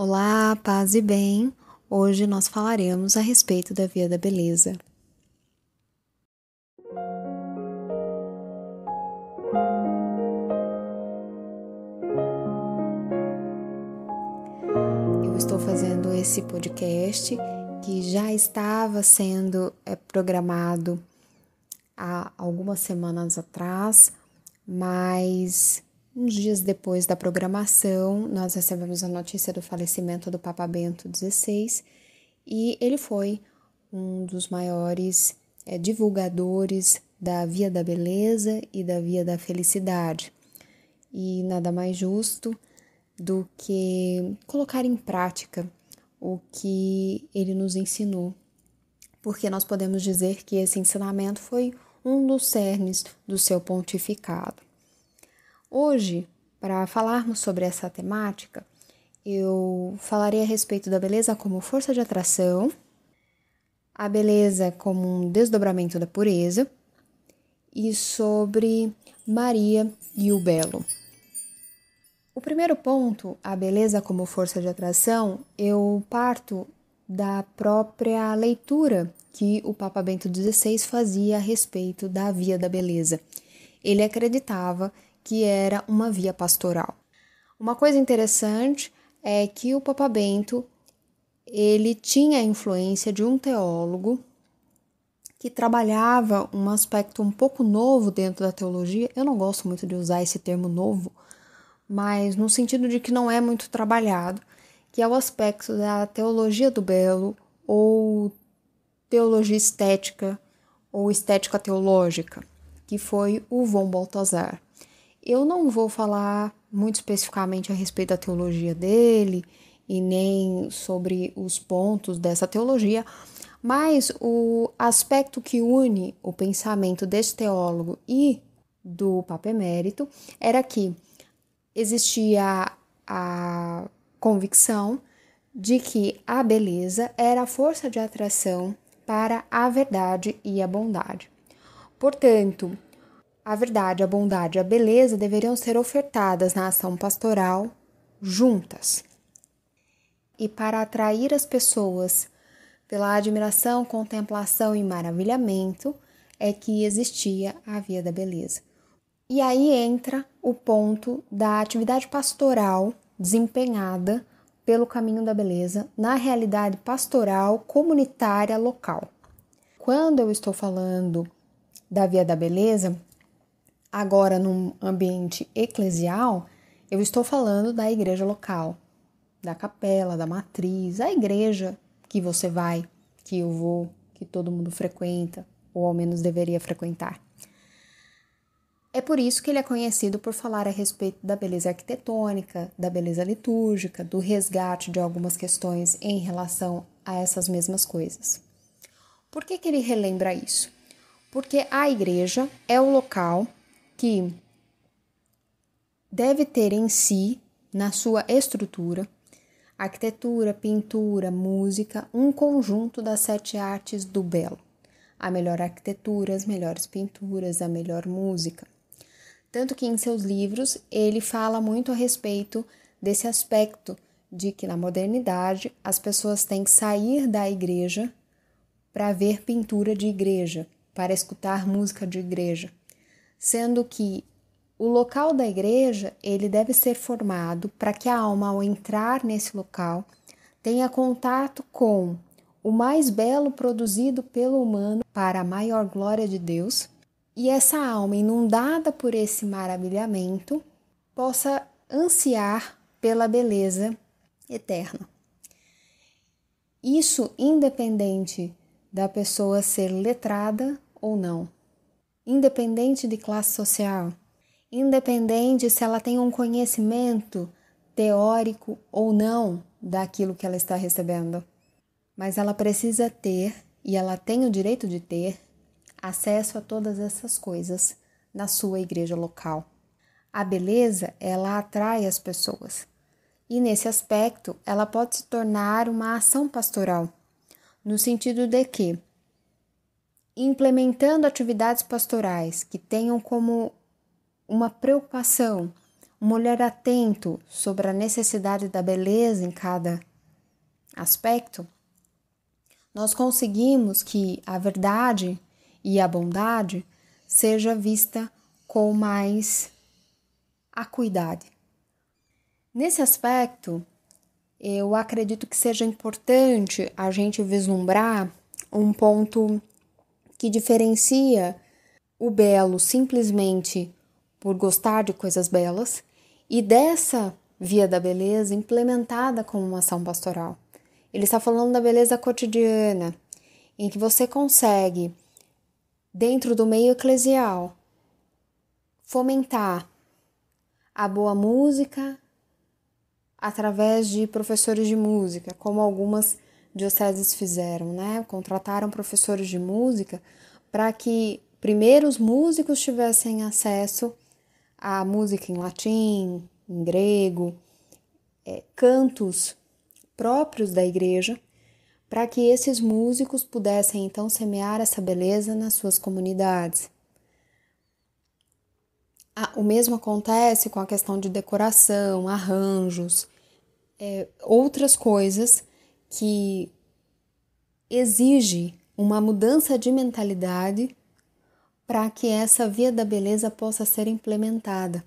Olá, paz e bem! Hoje nós falaremos a respeito da Via da Beleza. Eu estou fazendo esse podcast que já estava sendo eh, programado há algumas semanas atrás, mas Uns dias depois da programação, nós recebemos a notícia do falecimento do Papa Bento XVI e ele foi um dos maiores é, divulgadores da Via da Beleza e da Via da Felicidade. E nada mais justo do que colocar em prática o que ele nos ensinou, porque nós podemos dizer que esse ensinamento foi um dos cernes do seu pontificado. Hoje, para falarmos sobre essa temática, eu falarei a respeito da beleza como força de atração, a beleza como um desdobramento da pureza e sobre Maria e o Belo. O primeiro ponto, a beleza como força de atração, eu parto da própria leitura que o Papa Bento XVI fazia a respeito da via da beleza. Ele acreditava que que era uma via pastoral. Uma coisa interessante é que o Papa Bento ele tinha a influência de um teólogo que trabalhava um aspecto um pouco novo dentro da teologia. Eu não gosto muito de usar esse termo novo, mas no sentido de que não é muito trabalhado, que é o aspecto da teologia do belo ou teologia estética ou estética teológica, que foi o Von Baltazar. Eu não vou falar muito especificamente a respeito da teologia dele e nem sobre os pontos dessa teologia, mas o aspecto que une o pensamento deste teólogo e do Papa Emérito era que existia a convicção de que a beleza era a força de atração para a verdade e a bondade. Portanto, a verdade, a bondade e a beleza deveriam ser ofertadas na ação pastoral juntas. E para atrair as pessoas pela admiração, contemplação e maravilhamento, é que existia a Via da Beleza. E aí entra o ponto da atividade pastoral desempenhada pelo caminho da beleza na realidade pastoral comunitária local. Quando eu estou falando da Via da Beleza, Agora, num ambiente eclesial, eu estou falando da igreja local, da capela, da matriz, a igreja que você vai, que eu vou, que todo mundo frequenta, ou ao menos deveria frequentar. É por isso que ele é conhecido por falar a respeito da beleza arquitetônica, da beleza litúrgica, do resgate de algumas questões em relação a essas mesmas coisas. Por que, que ele relembra isso? Porque a igreja é o local que deve ter em si, na sua estrutura, arquitetura, pintura, música, um conjunto das sete artes do belo. A melhor arquitetura, as melhores pinturas, a melhor música. Tanto que em seus livros ele fala muito a respeito desse aspecto de que na modernidade as pessoas têm que sair da igreja para ver pintura de igreja, para escutar música de igreja, sendo que o local da igreja, ele deve ser formado para que a alma ao entrar nesse local tenha contato com o mais belo produzido pelo humano para a maior glória de Deus, e essa alma inundada por esse maravilhamento possa ansiar pela beleza eterna. Isso independente da pessoa ser letrada ou não independente de classe social, independente se ela tem um conhecimento teórico ou não daquilo que ela está recebendo. Mas ela precisa ter, e ela tem o direito de ter, acesso a todas essas coisas na sua igreja local. A beleza, ela atrai as pessoas. E nesse aspecto, ela pode se tornar uma ação pastoral, no sentido de que implementando atividades pastorais que tenham como uma preocupação, um olhar atento sobre a necessidade da beleza em cada aspecto, nós conseguimos que a verdade e a bondade seja vista com mais acuidade. Nesse aspecto, eu acredito que seja importante a gente vislumbrar um ponto que diferencia o belo simplesmente por gostar de coisas belas e dessa via da beleza implementada como uma ação pastoral. Ele está falando da beleza cotidiana, em que você consegue, dentro do meio eclesial, fomentar a boa música através de professores de música, como algumas dioceses fizeram, né? Contrataram professores de música para que primeiro os músicos tivessem acesso à música em latim, em grego, é, cantos próprios da igreja, para que esses músicos pudessem então semear essa beleza nas suas comunidades. O mesmo acontece com a questão de decoração, arranjos, é, outras coisas que exige uma mudança de mentalidade para que essa via da beleza possa ser implementada.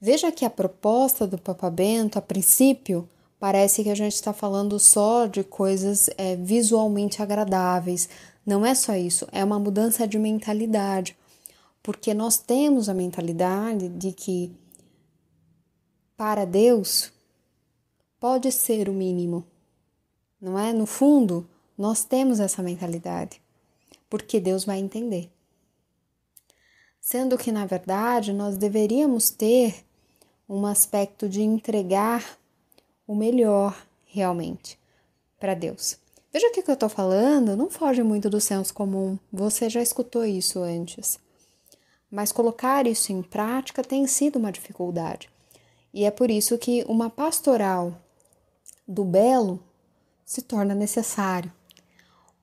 Veja que a proposta do Papa Bento, a princípio, parece que a gente está falando só de coisas é, visualmente agradáveis. Não é só isso, é uma mudança de mentalidade, porque nós temos a mentalidade de que para Deus pode ser o mínimo não é? No fundo, nós temos essa mentalidade, porque Deus vai entender. Sendo que, na verdade, nós deveríamos ter um aspecto de entregar o melhor realmente para Deus. Veja o que, que eu estou falando, não foge muito do senso comum, você já escutou isso antes. Mas colocar isso em prática tem sido uma dificuldade. E é por isso que uma pastoral do belo se torna necessário,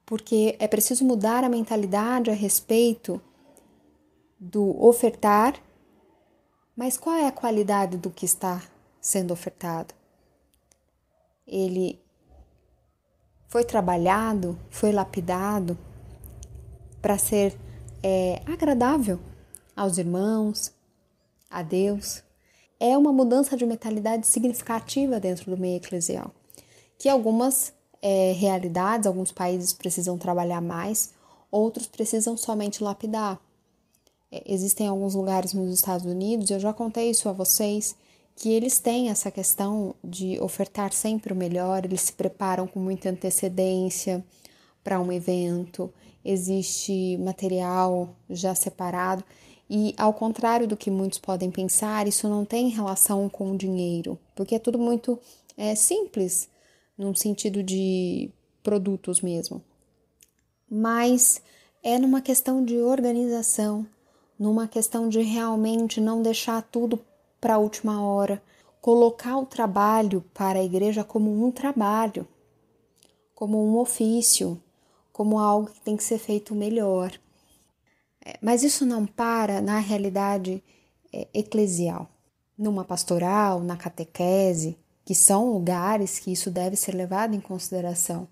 porque é preciso mudar a mentalidade a respeito do ofertar, mas qual é a qualidade do que está sendo ofertado? Ele foi trabalhado, foi lapidado para ser é, agradável aos irmãos, a Deus. É uma mudança de mentalidade significativa dentro do meio eclesial, que algumas é, realidades, alguns países precisam trabalhar mais, outros precisam somente lapidar. É, existem alguns lugares nos Estados Unidos, eu já contei isso a vocês, que eles têm essa questão de ofertar sempre o melhor, eles se preparam com muita antecedência para um evento, existe material já separado. E ao contrário do que muitos podem pensar, isso não tem relação com o dinheiro, porque é tudo muito é, simples num sentido de produtos mesmo, mas é numa questão de organização, numa questão de realmente não deixar tudo para a última hora, colocar o trabalho para a igreja como um trabalho, como um ofício, como algo que tem que ser feito melhor. É, mas isso não para na realidade é, eclesial, numa pastoral, na catequese, que são lugares que isso deve ser levado em consideração,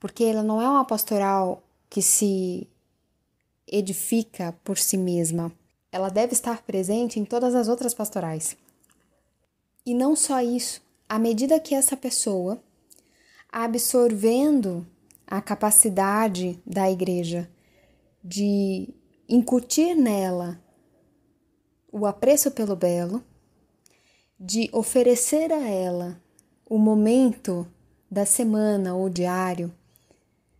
porque ela não é uma pastoral que se edifica por si mesma. Ela deve estar presente em todas as outras pastorais. E não só isso, à medida que essa pessoa absorvendo a capacidade da igreja de incutir nela o apreço pelo belo, de oferecer a ela o momento da semana ou diário,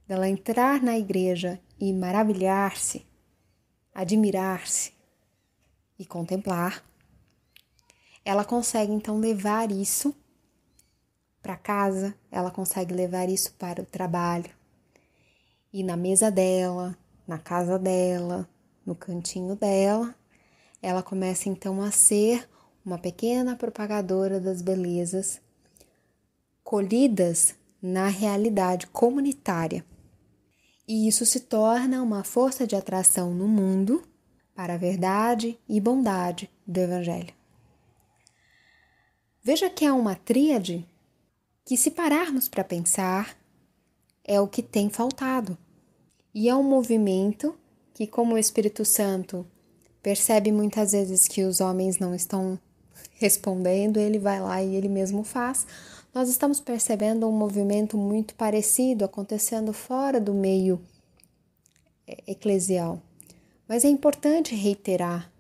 dela entrar na igreja e maravilhar-se, admirar-se e contemplar, ela consegue então levar isso para casa, ela consegue levar isso para o trabalho. E na mesa dela, na casa dela, no cantinho dela, ela começa então a ser uma pequena propagadora das belezas colhidas na realidade comunitária. E isso se torna uma força de atração no mundo para a verdade e bondade do Evangelho. Veja que é uma tríade que, se pararmos para pensar, é o que tem faltado. E é um movimento que, como o Espírito Santo percebe muitas vezes que os homens não estão respondendo, ele vai lá e ele mesmo faz. Nós estamos percebendo um movimento muito parecido acontecendo fora do meio é, eclesial. Mas é importante reiterar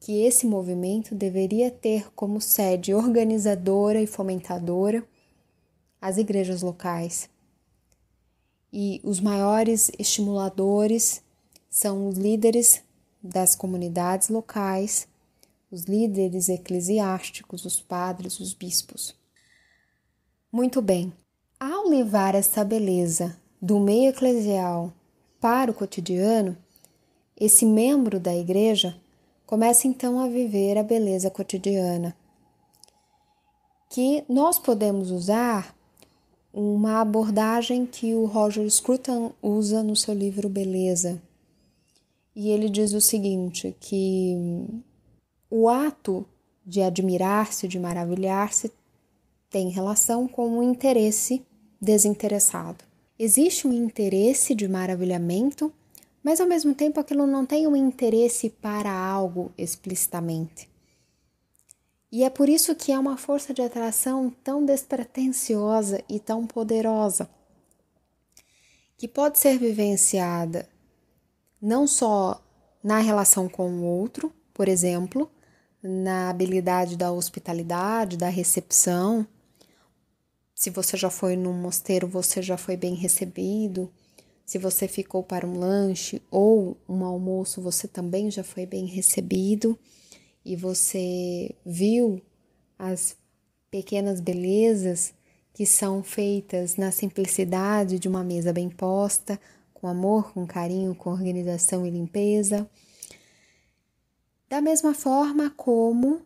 que esse movimento deveria ter como sede organizadora e fomentadora as igrejas locais. E os maiores estimuladores são os líderes das comunidades locais os líderes eclesiásticos, os padres, os bispos. Muito bem, ao levar essa beleza do meio eclesial para o cotidiano, esse membro da igreja começa então a viver a beleza cotidiana, que nós podemos usar uma abordagem que o Roger Scruton usa no seu livro Beleza. E ele diz o seguinte, que o ato de admirar-se, de maravilhar-se, tem relação com o um interesse desinteressado. Existe um interesse de maravilhamento, mas ao mesmo tempo aquilo não tem um interesse para algo explicitamente. E é por isso que é uma força de atração tão despretensiosa e tão poderosa, que pode ser vivenciada não só na relação com o outro, por exemplo, na habilidade da hospitalidade, da recepção. Se você já foi num mosteiro, você já foi bem recebido. Se você ficou para um lanche ou um almoço, você também já foi bem recebido e você viu as pequenas belezas que são feitas na simplicidade de uma mesa bem posta, com amor, com carinho, com organização e limpeza. Da mesma forma como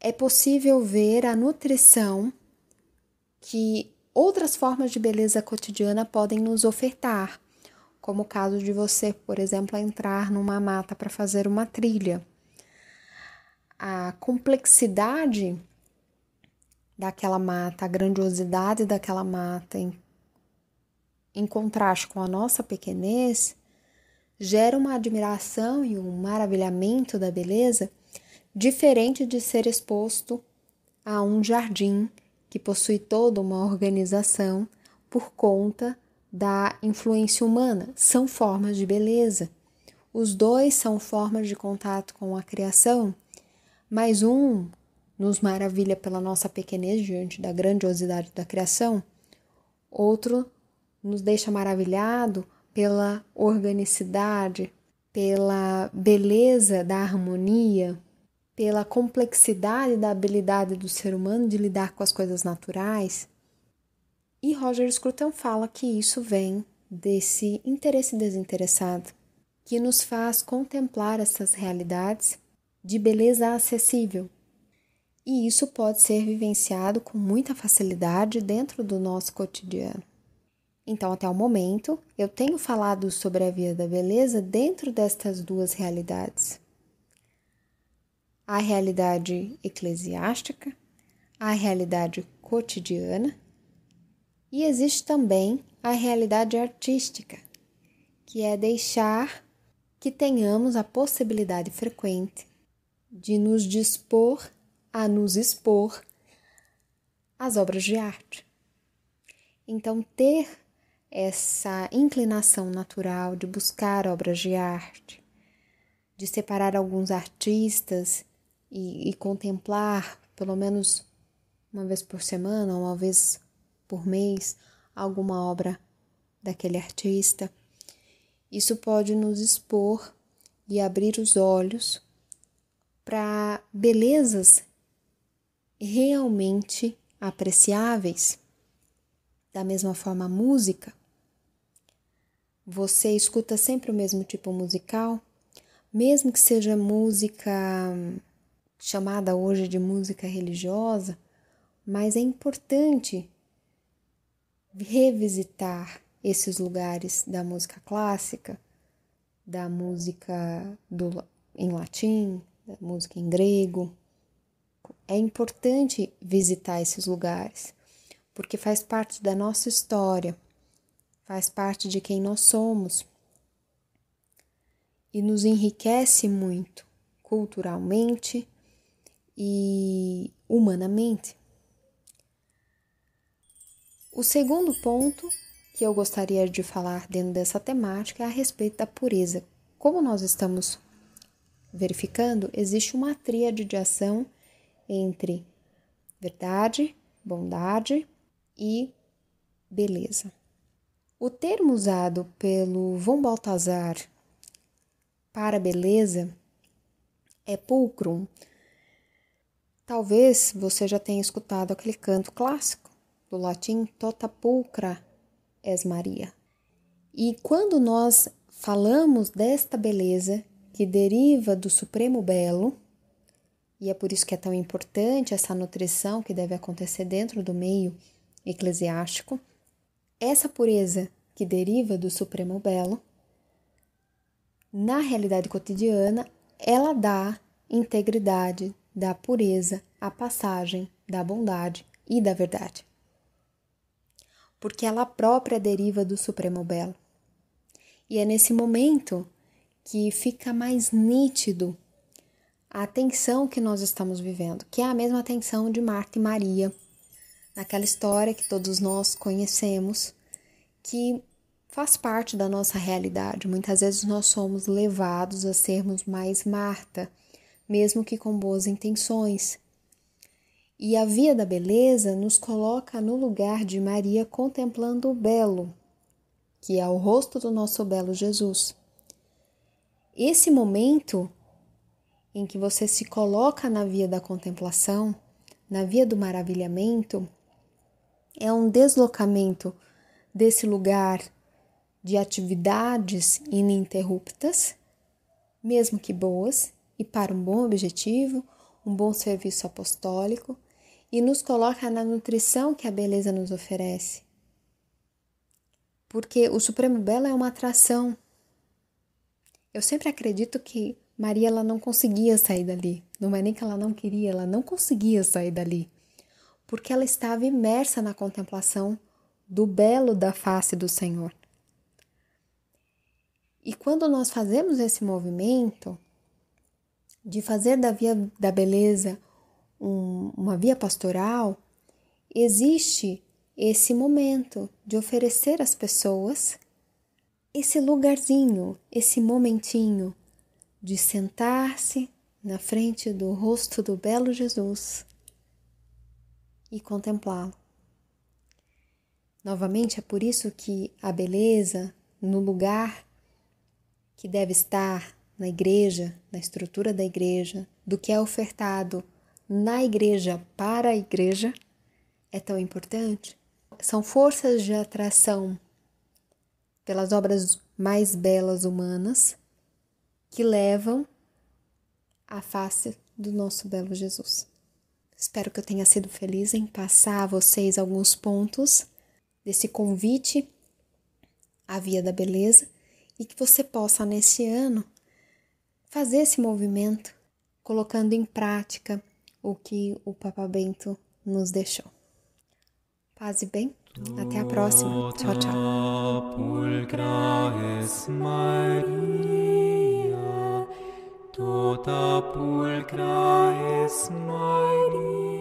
é possível ver a nutrição que outras formas de beleza cotidiana podem nos ofertar, como o caso de você, por exemplo, entrar numa mata para fazer uma trilha. A complexidade daquela mata, a grandiosidade daquela mata em, em contraste com a nossa pequenez, gera uma admiração e um maravilhamento da beleza diferente de ser exposto a um jardim que possui toda uma organização por conta da influência humana. São formas de beleza. Os dois são formas de contato com a criação, mas um nos maravilha pela nossa pequenez diante da grandiosidade da criação, outro nos deixa maravilhado pela organicidade, pela beleza da harmonia, pela complexidade da habilidade do ser humano de lidar com as coisas naturais. E Roger Scruton fala que isso vem desse interesse desinteressado, que nos faz contemplar essas realidades de beleza acessível. E isso pode ser vivenciado com muita facilidade dentro do nosso cotidiano. Então, até o momento, eu tenho falado sobre a via da beleza dentro destas duas realidades. A realidade eclesiástica, a realidade cotidiana, e existe também a realidade artística, que é deixar que tenhamos a possibilidade frequente de nos dispor a nos expor às obras de arte. Então, ter essa inclinação natural de buscar obras de arte, de separar alguns artistas e, e contemplar, pelo menos uma vez por semana, uma vez por mês, alguma obra daquele artista. Isso pode nos expor e abrir os olhos para belezas realmente apreciáveis. Da mesma forma, a música você escuta sempre o mesmo tipo musical? Mesmo que seja música hum, chamada hoje de música religiosa, mas é importante revisitar esses lugares da música clássica, da música do, em latim, da música em grego. É importante visitar esses lugares, porque faz parte da nossa história faz parte de quem nós somos e nos enriquece muito culturalmente e humanamente. O segundo ponto que eu gostaria de falar dentro dessa temática é a respeito da pureza. Como nós estamos verificando, existe uma tríade de ação entre verdade, bondade e beleza. O termo usado pelo von Baltazar para beleza é pulcrum. Talvez você já tenha escutado aquele canto clássico do latim tota pulcra es Maria. E quando nós falamos desta beleza que deriva do supremo belo, e é por isso que é tão importante essa nutrição que deve acontecer dentro do meio eclesiástico, essa pureza que deriva do Supremo Belo, na realidade cotidiana, ela dá integridade, dá pureza à passagem da bondade e da verdade. Porque ela própria deriva do Supremo Belo. E é nesse momento que fica mais nítido a tensão que nós estamos vivendo, que é a mesma tensão de Marta e Maria, naquela história que todos nós conhecemos, que faz parte da nossa realidade. Muitas vezes nós somos levados a sermos mais Marta, mesmo que com boas intenções. E a via da beleza nos coloca no lugar de Maria contemplando o belo, que é o rosto do nosso belo Jesus. Esse momento em que você se coloca na via da contemplação, na via do maravilhamento, é um deslocamento desse lugar de atividades ininterruptas, mesmo que boas, e para um bom objetivo, um bom serviço apostólico, e nos coloca na nutrição que a beleza nos oferece. Porque o Supremo Belo é uma atração. Eu sempre acredito que Maria ela não conseguia sair dali. Não é nem que ela não queria, ela não conseguia sair dali. Porque ela estava imersa na contemplação do belo da face do Senhor. E quando nós fazemos esse movimento de fazer da via da beleza um, uma via pastoral, existe esse momento de oferecer às pessoas esse lugarzinho, esse momentinho de sentar-se na frente do rosto do belo Jesus e contemplá-lo. Novamente, é por isso que a beleza no lugar que deve estar na igreja, na estrutura da igreja, do que é ofertado na igreja para a igreja, é tão importante. São forças de atração pelas obras mais belas humanas que levam à face do nosso belo Jesus. Espero que eu tenha sido feliz em passar a vocês alguns pontos desse convite à Via da Beleza e que você possa, nesse ano, fazer esse movimento, colocando em prática o que o Papa Bento nos deixou. Paz e bem, até a próxima. Tchau, tchau.